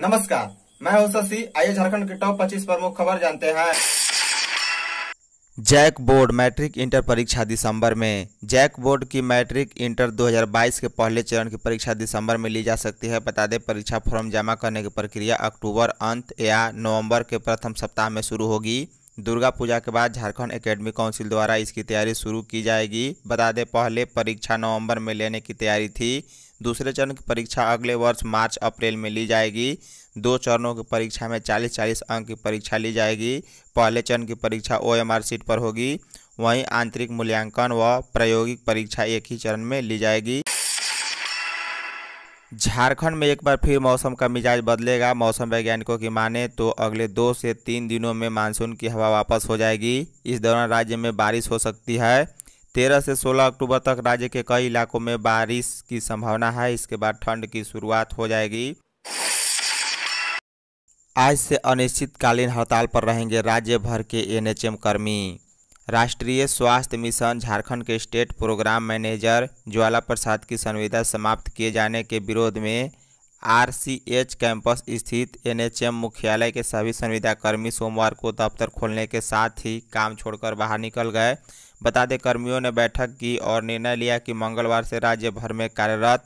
नमस्कार मैं हूं शशि आइए झारखंड के टॉप 25 प्रमुख खबर जानते हैं जैक बोर्ड मैट्रिक इंटर परीक्षा दिसंबर में जैक बोर्ड की मैट्रिक इंटर 2022 के पहले चरण की परीक्षा दिसंबर में ली जा सकती है बता दें परीक्षा फॉर्म जमा करने की प्रक्रिया अक्टूबर अंत या नवंबर के प्रथम सप्ताह में शुरू होगी दुर्गा पूजा के बाद झारखंड एकेडमी काउंसिल द्वारा इसकी तैयारी शुरू की जाएगी बता दें पहले परीक्षा नवंबर में लेने की तैयारी थी दूसरे चरण की परीक्षा अगले वर्ष मार्च अप्रैल में ली जाएगी दो चरणों की परीक्षा में चालीस चालीस अंक की परीक्षा ली जाएगी पहले चरण की परीक्षा ओ एम आर सीट पर होगी वहीं आंतरिक मूल्यांकन व प्रायोगिक परीक्षा एक ही चरण में ली जाएगी झारखंड में एक बार फिर मौसम का मिजाज बदलेगा मौसम वैज्ञानिकों की माने तो अगले दो से तीन दिनों में मानसून की हवा वापस हो जाएगी इस दौरान राज्य में बारिश हो सकती है तेरह से सोलह अक्टूबर तक राज्य के कई इलाकों में बारिश की संभावना है इसके बाद ठंड की शुरुआत हो जाएगी आज से अनिश्चितकालीन हड़ताल पर रहेंगे राज्य भर के एनएचएम कर्मी राष्ट्रीय स्वास्थ्य मिशन झारखंड के state programme manager Jwala Prasad की संविदा समाप्त किए जाने के विरोध में आरसीएच कैंपस स्थित एनएचएम मुख्यालय के सभी संविदा कर्मी सोमवार को दफ्तर खोलने के साथ ही काम छोड़कर बाहर निकल गए बता दें कर्मियों ने बैठक की और निर्णय लिया कि मंगलवार से राज्य भर में कार्यरत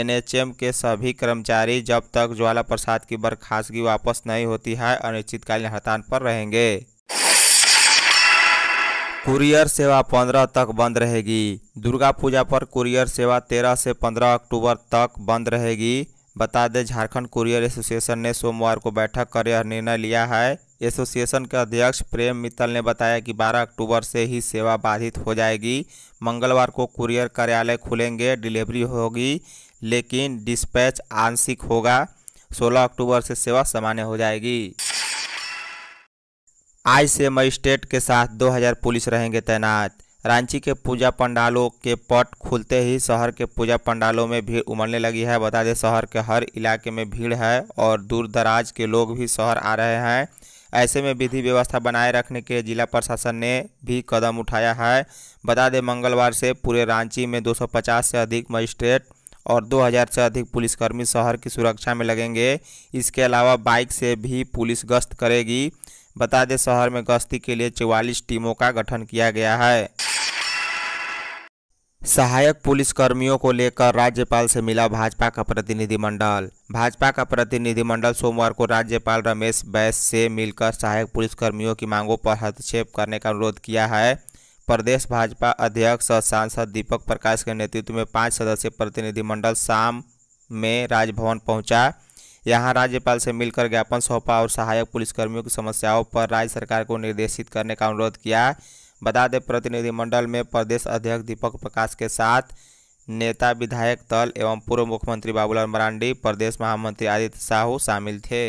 एनएचएम के सभी कर्मचारी जब तक ज्वाला प्रसाद की बर्खास्तगी वापस नहीं होती है अनिश्चितकालीन हड़ताल पर रहेंगे कुरियर सेवा पंद्रह तक बंद रहेगी दुर्गा पूजा पर कुरियर सेवा तेरह से पंद्रह अक्टूबर तक बंद रहेगी बता दें झारखंड कुरियर एसोसिएशन ने सोमवार को बैठक कर यह निर्णय लिया है एसोसिएशन के अध्यक्ष प्रेम मित्तल ने बताया कि 12 अक्टूबर से ही सेवा बाधित हो जाएगी मंगलवार को कुरियर कार्यालय खुलेंगे डिलीवरी होगी लेकिन डिस्पैच आंशिक होगा 16 अक्टूबर से सेवा सामान्य हो जाएगी आज से मजिस्ट्रेट के साथ 2000 पुलिस रहेंगे तैनात रांची के पूजा पंडालों के पट खुलते ही शहर के पूजा पंडालों में भीड़ उमड़ने लगी है बता दें शहर के हर इलाके में भीड़ है और दूर दराज के लोग भी शहर आ रहे हैं ऐसे में विधि व्यवस्था बनाए रखने के जिला प्रशासन ने भी कदम उठाया है बता दें मंगलवार से पूरे रांची में 250 से अधिक मजिस्ट्रेट और 2000 से अधिक पुलिसकर्मी शहर की सुरक्षा में लगेंगे इसके अलावा बाइक से भी पुलिस गश्त करेगी बता दें शहर में गश्ती के लिए चौवालीस टीमों का गठन किया गया है सहायक पुलिसकर्मियों को लेकर राज्यपाल से मिला भाजपा का प्रतिनिधिमंडल भाजपा का प्रतिनिधिमंडल सोमवार को राज्यपाल रमेश बैस से मिलकर सहायक पुलिसकर्मियों की मांगों पर हस्तक्षेप करने का अनुरोध किया है प्रदेश भाजपा अध्यक्ष और सांसद दीपक प्रकाश के नेतृत्व में पाँच सदस्यीय प्रतिनिधिमंडल शाम में राजभवन पहुंचा यहां राज्यपाल से मिलकर ज्ञापन सौंपा और सहायक पुलिसकर्मियों की समस्याओं पर राज्य सरकार को निर्देशित करने का अनुरोध किया बता दें प्रतिनिधिमंडल में प्रदेश अध्यक्ष दीपक प्रकाश के साथ नेता विधायक दल एवं पूर्व मुख्यमंत्री बाबूलाल मरांडी प्रदेश महामंत्री आदित्य साहू शामिल थे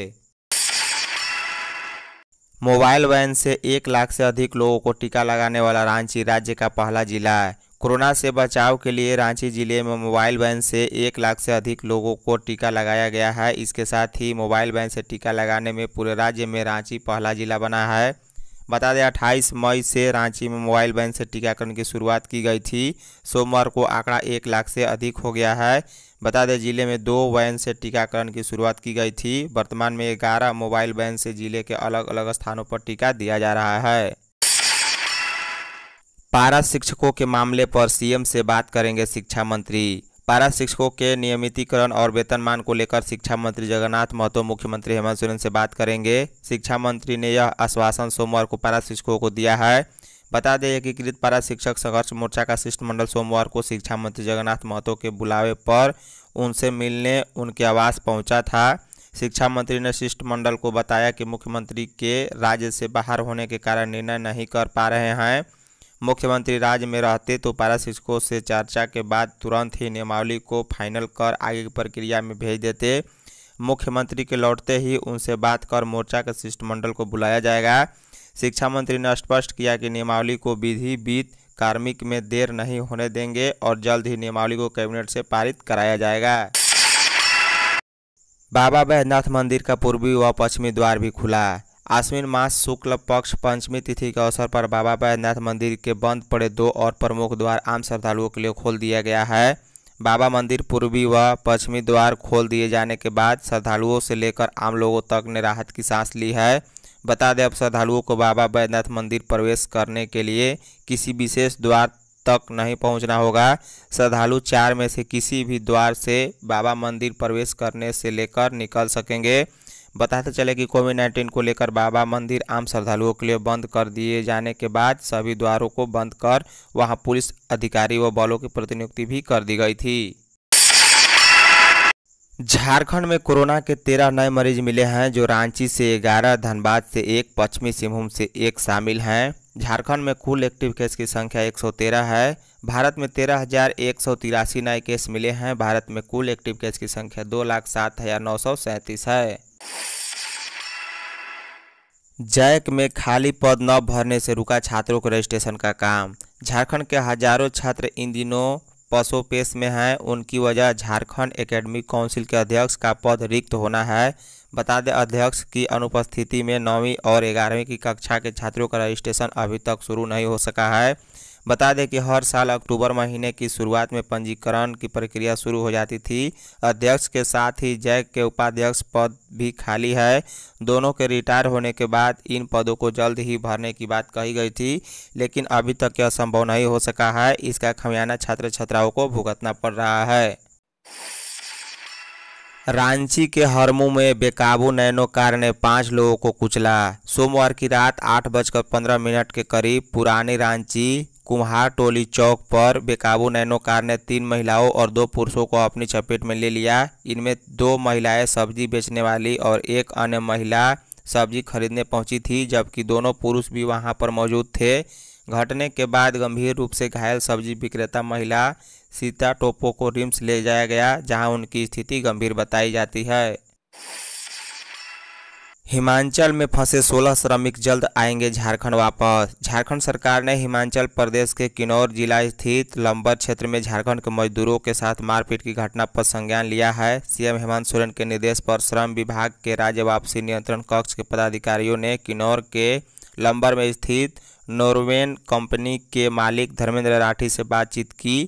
मोबाइल वैन से एक लाख से अधिक लोगों को टीका लगाने वाला रांची राज्य का पहला जिला है कोरोना से बचाव के लिए रांची जिले में मोबाइल वैन से एक लाख से अधिक लोगों को टीका लगाया गया है इसके साथ ही मोबाइल वैन से टीका लगाने में पूरे राज्य में रांची पहला जिला बना है बता दें अट्ठाईस मई से रांची में मोबाइल वैन से टीकाकरण की शुरुआत की गई थी सोमवार को आंकड़ा एक लाख से अधिक हो गया है बता दें जिले में दो वैन से टीकाकरण की शुरुआत की गई थी वर्तमान में ग्यारह मोबाइल वैन से जिले के अलग अलग स्थानों पर टीका दिया जा रहा है पारा शिक्षकों के मामले पर सीएम से बात करेंगे शिक्षा मंत्री पारा शिक्षकों के नियमितीकरण और वेतनमान को लेकर शिक्षा मंत्री जगन्नाथ महतो मुख्यमंत्री हेमंत सोरेन से बात करेंगे शिक्षा मंत्री ने यह आश्वासन सोमवार को पारा शिक्षकों को दिया है बता दें एकीकृत पारा शिक्षक संघर्ष मोर्चा का शिष्टमंडल सोमवार को शिक्षा मंत्री जगन्नाथ महतो के बुलावे पर उनसे मिलने उनके आवास पहुँचा था शिक्षा मंत्री ने शिष्टमंडल को बताया कि मुख्यमंत्री के राज्य से बाहर होने के कारण निर्णय नहीं कर पा रहे हैं मुख्यमंत्री राज्य में रहते तो पारा शिक्षकों से चर्चा के बाद तुरंत ही नियमावली को फाइनल कर आगे की प्रक्रिया में भेज देते मुख्यमंत्री के लौटते ही उनसे बात कर मोर्चा के शिष्टमंडल को बुलाया जाएगा शिक्षा मंत्री ने स्पष्ट किया कि नियमावली को विधि बीत कार्मिक में देर नहीं होने देंगे और जल्द ही नियमावली को कैबिनेट से पारित कराया जाएगा बाबा बैद्यनाथ मंदिर का पूर्वी व पश्चिमी द्वार भी खुला आश्विन मास शुक्ल पक्ष पंचमी तिथि के अवसर पर बाबा बैद्यनाथ मंदिर के बंद पड़े दो और प्रमुख द्वार आम श्रद्धालुओं के लिए खोल दिया गया है बाबा मंदिर पूर्वी व पश्चिमी द्वार खोल दिए जाने के बाद श्रद्धालुओं से लेकर आम लोगों तक ने राहत की सांस ली है बता दें अब श्रद्धालुओं को बाबा बैद्यनाथ मंदिर प्रवेश करने के लिए किसी विशेष द्वार तक नहीं पहुंचना होगा श्रद्धालु चार में से किसी भी द्वार से बाबा मंदिर प्रवेश करने से लेकर निकल सकेंगे बताते चले कि कोविड नाइन्टीन को लेकर बाबा मंदिर आम श्रद्धालुओं के लिए बंद कर दिए जाने के बाद सभी द्वारों को बंद कर वहां पुलिस अधिकारी व बलों की प्रतिनियुक्ति भी कर दी गई थी झारखंड में कोरोना के तेरह नए मरीज मिले हैं जो रांची से ग्यारह धनबाद से एक पश्चिमी सिंहभूम से एक शामिल हैं झारखंड में कुल एक्टिव केस की संख्या 113 है भारत में तेरह हजार एक सौ तिरासी नए केस मिले हैं भारत में कुल एक्टिव केस की संख्या दो लाख सात हज़ार नौ सौ सैंतीस है जैक में खाली पद न भरने से रुका छात्रों के रजिस्ट्रेशन का काम झारखंड के हजारों छात्र इन दिनों पशोपेश में हैं उनकी वजह झारखंड एकेडमिक काउंसिल के अध्यक्ष का पद रिक्त होना है बता दें अध्यक्ष की अनुपस्थिति में नौवीं और ग्यारहवीं की कक्षा के छात्रों का रजिस्ट्रेशन अभी तक शुरू नहीं हो सका है बता दें कि हर साल अक्टूबर महीने की शुरुआत में पंजीकरण की प्रक्रिया शुरू हो जाती थी अध्यक्ष के साथ ही जैक के उपाध्यक्ष पद भी खाली है दोनों के रिटायर होने के बाद इन पदों को जल्द ही भरने की बात कही गई थी लेकिन अभी तक यह असंभव नहीं हो सका है इसका खमियाना छात्र छात्राओं को भुगतना पड़ रहा है रांची के हरमू में बेकाबू नैनो कार ने पाँच लोगों को कुचला सोमवार की रात आठ बजकर पंद्रह मिनट के करीब पुरानी रांची कुम्हार टोली चौक पर बेकाबू नैनो कार ने तीन महिलाओं और दो पुरुषों को अपनी चपेट में ले लिया इनमें दो महिलाएं सब्जी बेचने वाली और एक अन्य महिला सब्जी खरीदने पहुंची थी जबकि दोनों पुरुष भी वहां पर मौजूद थे घटने के बाद गंभीर रूप से घायल सब्जी विक्रेता महिला सीता टोपो को रिम्स ले जाया गया जहाँ उनकी स्थिति गंभीर बताई जाती है हिमाचल में फंसे 16 श्रमिक जल्द आएंगे झारखंड वापस झारखंड सरकार ने हिमाचल प्रदेश के किन्नौर जिला स्थित लंबर क्षेत्र में झारखंड के मजदूरों के साथ मारपीट की घटना पर संज्ञान लिया है सीएम हेमंत सोरेन के निर्देश पर श्रम विभाग के राज्य वापसी नियंत्रण कक्ष के पदाधिकारियों ने किन्नौर के लंबर में स्थित नॉर्वेन कंपनी के मालिक धर्मेंद्र राठी से बातचीत की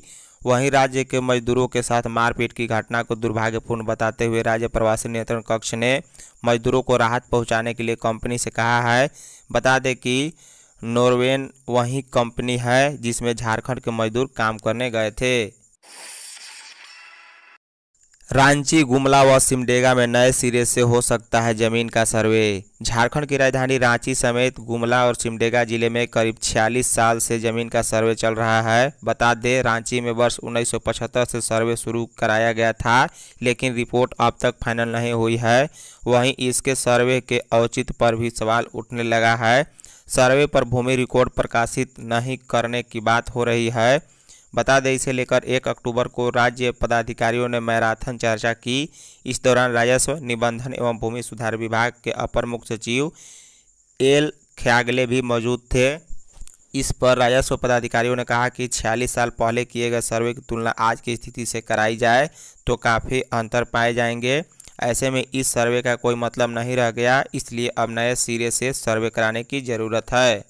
वहीं राज्य के मजदूरों के साथ मारपीट की घटना को दुर्भाग्यपूर्ण बताते हुए राज्य प्रवासी नियंत्रण कक्ष ने मजदूरों को राहत पहुंचाने के लिए कंपनी से कहा है बता दें कि नॉर्वेन वही कंपनी है जिसमें झारखंड के मजदूर काम करने गए थे रांची गुमला व सिमडेगा में नए सिरे से हो सकता है जमीन का सर्वे झारखंड की राजधानी रांची समेत गुमला और सिमडेगा जिले में करीब 46 साल से जमीन का सर्वे चल रहा है बता दें रांची में वर्ष 1975 से सर्वे शुरू कराया गया था लेकिन रिपोर्ट अब तक फाइनल नहीं हुई है वहीं इसके सर्वे के औचित पर भी सवाल उठने लगा है सर्वे पर भूमि रिकॉर्ड प्रकाशित नहीं करने की बात हो रही है बता दें इसे लेकर एक अक्टूबर को राज्य पदाधिकारियों ने मैराथन चर्चा की इस दौरान राजस्व निबंधन एवं भूमि सुधार विभाग के अपर मुख्य सचिव एल ख्यागले भी मौजूद थे इस पर राजस्व पदाधिकारियों ने कहा कि 46 साल पहले किए गए सर्वे की तुलना आज की स्थिति से कराई जाए तो काफ़ी अंतर पाए जाएंगे ऐसे में इस सर्वे का कोई मतलब नहीं रह गया इसलिए अब नए सिरे से सर्वे कराने की ज़रूरत है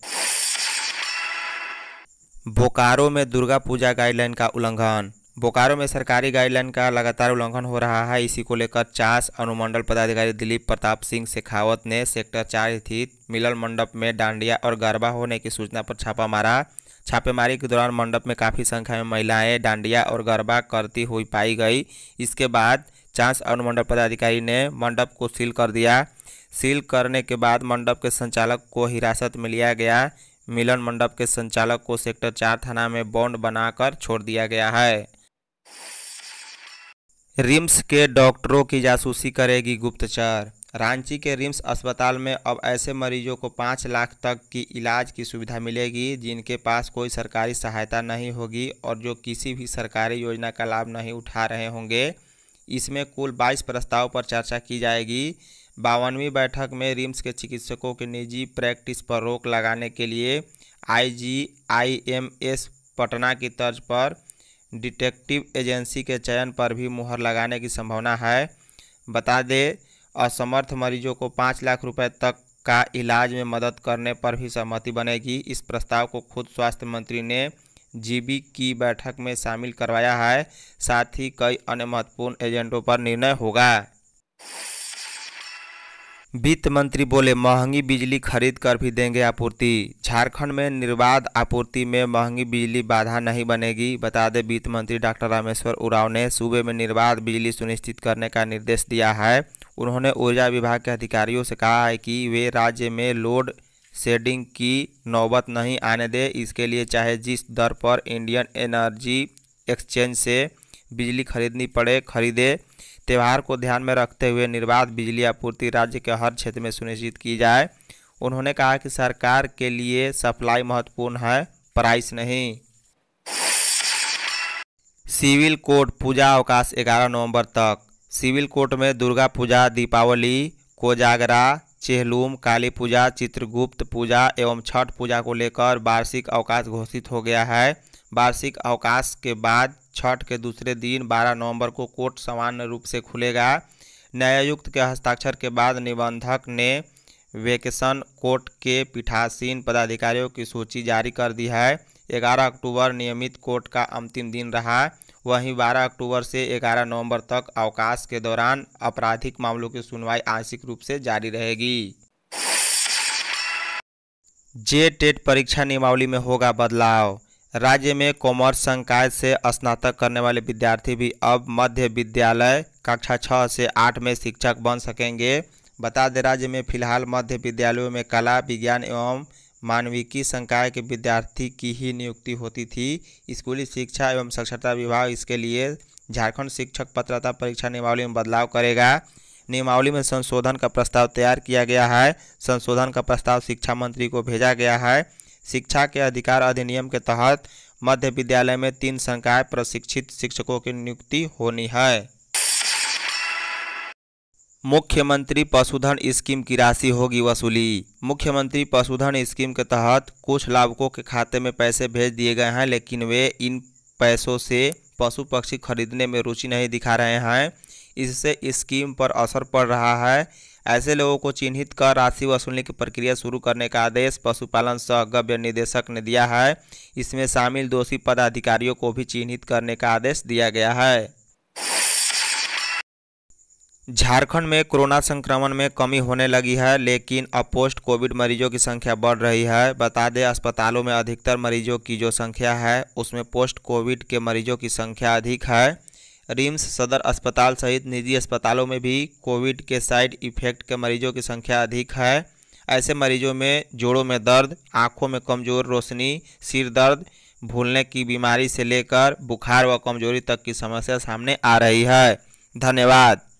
बोकारो में दुर्गा पूजा गाइडलाइन का उल्लंघन बोकारो में सरकारी गाइडलाइन का लगातार उल्लंघन हो रहा है इसी को लेकर चास अनुमंडल पदाधिकारी दिलीप प्रताप सिंह शेखावत ने सेक्टर चार स्थित मिलल मंडप में डांडिया और गरबा होने की सूचना पर छापा मारा छापेमारी के दौरान मंडप में काफ़ी संख्या में महिलाएं डांडिया और गरबा करती हुई पाई गई इसके बाद चांस अनुमंडल पदाधिकारी ने मंडप को सील कर दिया सील करने के बाद मंडप के संचालक को हिरासत में लिया गया मिलन मंडप के संचालक को सेक्टर चार थाना में बॉन्ड बनाकर छोड़ दिया गया है रिम्स के डॉक्टरों की जासूसी करेगी गुप्तचर रांची के रिम्स अस्पताल में अब ऐसे मरीजों को पाँच लाख तक की इलाज की सुविधा मिलेगी जिनके पास कोई सरकारी सहायता नहीं होगी और जो किसी भी सरकारी योजना का लाभ नहीं उठा रहे होंगे इसमें कुल 22 प्रस्ताव पर चर्चा की जाएगी बावनवीं बैठक में रिम्स के चिकित्सकों के निजी प्रैक्टिस पर रोक लगाने के लिए आईजीआईएमएस पटना की तर्ज पर डिटेक्टिव एजेंसी के चयन पर भी मुहर लगाने की संभावना है बता दें असमर्थ मरीजों को पाँच लाख रुपए तक का इलाज में मदद करने पर भी सहमति बनेगी इस प्रस्ताव को खुद स्वास्थ्य मंत्री ने जीबी की बैठक में शामिल करवाया है साथ ही कई अन्य महत्वपूर्ण एजेंडों पर निर्णय होगा वित्त मंत्री बोले महंगी बिजली खरीद कर भी देंगे आपूर्ति झारखंड में निर्बाध आपूर्ति में महंगी बिजली बाधा नहीं बनेगी बता दें वित्त मंत्री डॉक्टर रामेश्वर उराव ने सूबे में निर्बाध बिजली सुनिश्चित करने का निर्देश दिया है उन्होंने ऊर्जा विभाग के अधिकारियों से कहा है कि वे राज्य में लोड शेडिंग की नौबत नहीं आने दें इसके लिए चाहे जिस दर पर इंडियन एनर्जी एक्सचेंज से बिजली खरीदनी पड़े खरीदे त्यौहार को ध्यान में रखते हुए निर्बाध बिजली आपूर्ति राज्य के हर क्षेत्र में सुनिश्चित की जाए उन्होंने कहा कि सरकार के लिए सप्लाई महत्वपूर्ण है प्राइस नहीं सिविल कोर्ट पूजा अवकाश 11 नवंबर तक सिविल कोर्ट में दुर्गा पूजा दीपावली कोजागरा चेहलूम काली पूजा चित्रगुप्त पूजा एवं छठ पूजा को लेकर वार्षिक अवकाश घोषित हो गया है वार्षिक अवकाश के बाद छठ के दूसरे दिन 12 नवंबर को कोर्ट सामान्य रूप से खुलेगा न्यायुक्त के हस्ताक्षर के बाद निबंधक ने वेकेशन कोर्ट के पीठासीन पदाधिकारियों की सूची जारी कर दी है 11 अक्टूबर नियमित कोर्ट का अंतिम दिन रहा वहीं 12 अक्टूबर से 11 नवंबर तक अवकाश के दौरान आपराधिक मामलों की सुनवाई आंशिक रूप से जारी रहेगी जे टेट परीक्षा नियमावली में होगा बदलाव राज्य में कॉमर्स संकाय से स्नातक करने वाले विद्यार्थी भी अब मध्य विद्यालय कक्षा छः से आठ में शिक्षक बन सकेंगे बता दें राज्य में फिलहाल मध्य विद्यालयों में कला विज्ञान एवं मानविकी संकाय के विद्यार्थी की ही नियुक्ति होती थी स्कूली शिक्षा एवं साक्षरता विभाग इसके लिए झारखंड शिक्षक पत्रता परीक्षा नियमावली में बदलाव करेगा नियमावली में संशोधन का प्रस्ताव तैयार किया गया है संशोधन का प्रस्ताव शिक्षा मंत्री को भेजा गया है शिक्षा के अधिकार अधिनियम के तहत मध्य विद्यालय में तीन संकाय प्रशिक्षित शिक्षकों की नियुक्ति होनी है मुख्यमंत्री पशुधन स्कीम की राशि होगी वसूली मुख्यमंत्री पशुधन स्कीम के तहत कुछ लाभकों के खाते में पैसे भेज दिए गए हैं लेकिन वे इन पैसों से पशु पक्षी खरीदने में रुचि नहीं दिखा रहे हैं इससे स्कीम पर असर पड़ रहा है ऐसे लोगों को चिन्हित कर राशि वसूलने की प्रक्रिया शुरू करने का आदेश पशुपालन सहगव्य निदेशक ने दिया है इसमें शामिल दोषी पदाधिकारियों को भी चिन्हित करने का आदेश दिया गया है झारखंड में कोरोना संक्रमण में कमी होने लगी है लेकिन अब पोस्ट कोविड मरीजों की संख्या बढ़ रही है बता दें अस्पतालों में अधिकतर मरीजों की जो संख्या है उसमें पोस्ट कोविड के मरीजों की संख्या अधिक है रिम्स सदर अस्पताल सहित निजी अस्पतालों में भी कोविड के साइड इफ़ेक्ट के मरीजों की संख्या अधिक है ऐसे मरीजों में जोड़ों में दर्द आँखों में कमज़ोर रोशनी सिर दर्द भूलने की बीमारी से लेकर बुखार व कमजोरी तक की समस्या सामने आ रही है धन्यवाद